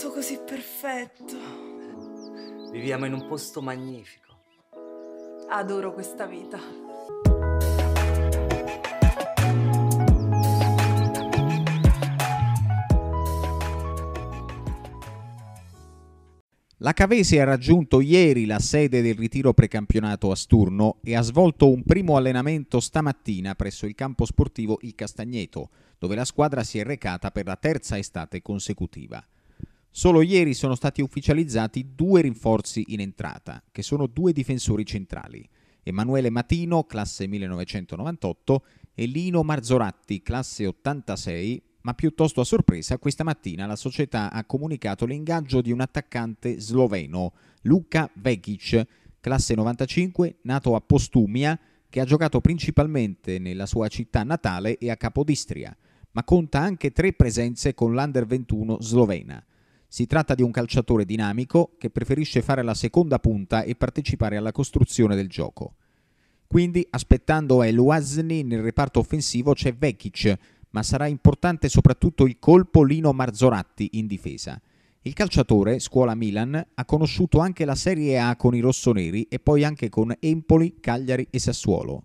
tutto così perfetto. Viviamo in un posto magnifico. Adoro questa vita. La Cavese ha raggiunto ieri la sede del ritiro precampionato a Sturno e ha svolto un primo allenamento stamattina presso il campo sportivo Il Castagneto, dove la squadra si è recata per la terza estate consecutiva. Solo ieri sono stati ufficializzati due rinforzi in entrata, che sono due difensori centrali, Emanuele Matino, classe 1998, e Lino Marzoratti, classe 86, ma piuttosto a sorpresa questa mattina la società ha comunicato l'ingaggio di un attaccante sloveno, Luka Vegic, classe 95, nato a Postumia, che ha giocato principalmente nella sua città natale e a Capodistria, ma conta anche tre presenze con l'Under 21 slovena. Si tratta di un calciatore dinamico che preferisce fare la seconda punta e partecipare alla costruzione del gioco. Quindi, aspettando El Wazni nel reparto offensivo c'è Vekic, ma sarà importante soprattutto il colpo Lino Marzoratti in difesa. Il calciatore, scuola Milan, ha conosciuto anche la Serie A con i rossoneri e poi anche con Empoli, Cagliari e Sassuolo.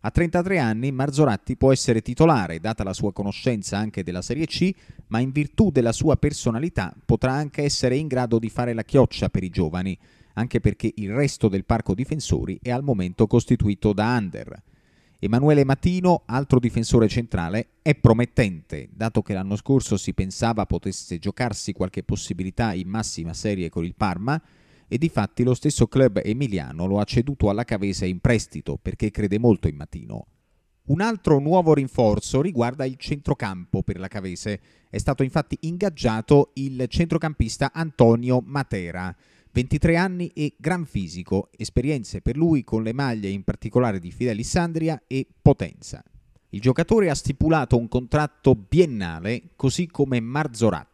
A 33 anni Marzoratti può essere titolare, data la sua conoscenza anche della Serie C, ma in virtù della sua personalità potrà anche essere in grado di fare la chioccia per i giovani, anche perché il resto del parco difensori è al momento costituito da under. Emanuele Matino, altro difensore centrale, è promettente, dato che l'anno scorso si pensava potesse giocarsi qualche possibilità in massima serie con il Parma, e di fatti lo stesso club emiliano lo ha ceduto alla Cavese in prestito perché crede molto in Matino. Un altro nuovo rinforzo riguarda il centrocampo per la Cavese. È stato infatti ingaggiato il centrocampista Antonio Matera. 23 anni e gran fisico, esperienze per lui con le maglie in particolare di Fidelissandria e Potenza. Il giocatore ha stipulato un contratto biennale così come Marzorat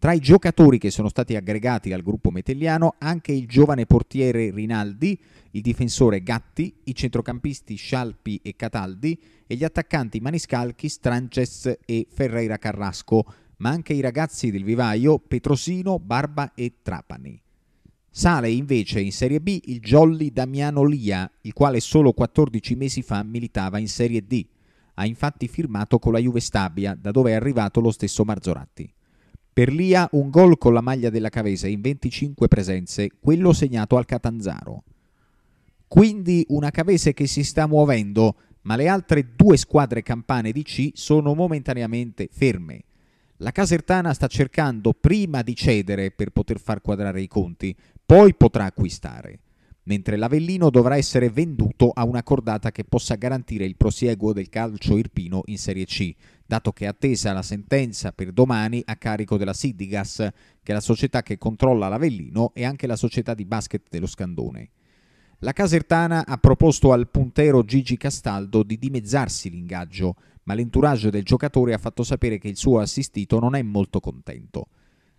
tra i giocatori che sono stati aggregati al gruppo metelliano anche il giovane portiere Rinaldi, il difensore Gatti, i centrocampisti Scialpi e Cataldi e gli attaccanti Maniscalchi, Strances e Ferreira Carrasco, ma anche i ragazzi del vivaio Petrosino, Barba e Trapani. Sale invece in Serie B il jolly Damiano Lia, il quale solo 14 mesi fa militava in Serie D. Ha infatti firmato con la Juve Stabia, da dove è arrivato lo stesso Marzoratti. Per Lia un gol con la maglia della Cavese in 25 presenze, quello segnato al Catanzaro. Quindi una Cavese che si sta muovendo, ma le altre due squadre campane di C sono momentaneamente ferme. La Casertana sta cercando prima di cedere per poter far quadrare i conti, poi potrà acquistare, mentre l'Avellino dovrà essere venduto a una cordata che possa garantire il prosieguo del calcio irpino in Serie C, dato che è attesa la sentenza per domani a carico della Sidigas, che è la società che controlla l'Avellino e anche la società di basket dello Scandone. La Casertana ha proposto al puntero Gigi Castaldo di dimezzarsi l'ingaggio, ma l'entourage del giocatore ha fatto sapere che il suo assistito non è molto contento.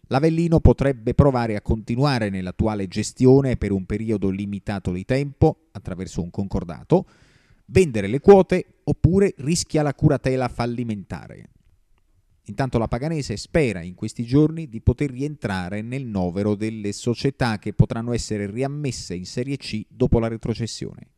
L'Avellino potrebbe provare a continuare nell'attuale gestione per un periodo limitato di tempo, attraverso un concordato, vendere le quote oppure rischia la curatela fallimentare. Intanto la Paganese spera in questi giorni di poter rientrare nel novero delle società che potranno essere riammesse in Serie C dopo la retrocessione.